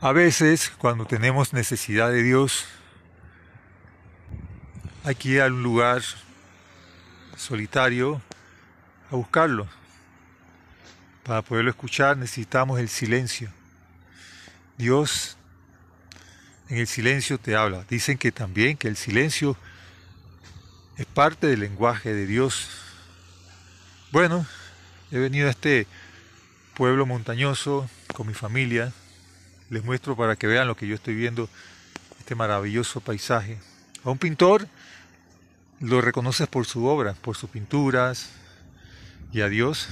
A veces, cuando tenemos necesidad de Dios, hay que ir a un lugar solitario a buscarlo. Para poderlo escuchar necesitamos el silencio. Dios en el silencio te habla. Dicen que también que el silencio es parte del lenguaje de Dios. Bueno, he venido a este pueblo montañoso con mi familia les muestro para que vean lo que yo estoy viendo, este maravilloso paisaje. A un pintor lo reconoces por su obra, por sus pinturas, y a Dios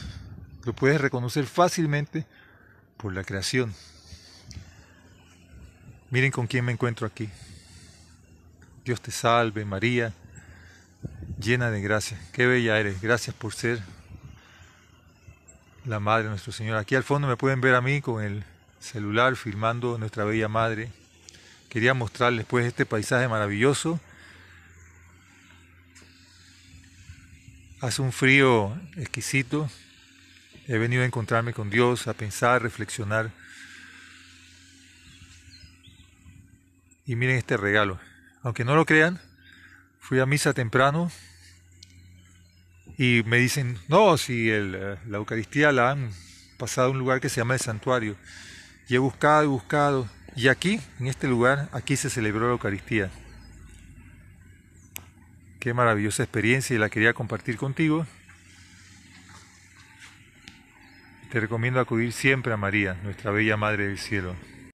lo puedes reconocer fácilmente por la creación. Miren con quién me encuentro aquí. Dios te salve María, llena de gracia. Qué bella eres. Gracias por ser la Madre de nuestro Señor. Aquí al fondo me pueden ver a mí con el celular filmando nuestra bella madre. Quería mostrarles pues este paisaje maravilloso. Hace un frío exquisito. He venido a encontrarme con Dios, a pensar, a reflexionar. Y miren este regalo. Aunque no lo crean, fui a misa temprano y me dicen, no, si eh, la Eucaristía la han pasado a un lugar que se llama el santuario y he buscado y buscado. Y aquí, en este lugar, aquí se celebró la Eucaristía. Qué maravillosa experiencia y la quería compartir contigo. Te recomiendo acudir siempre a María, nuestra bella Madre del Cielo.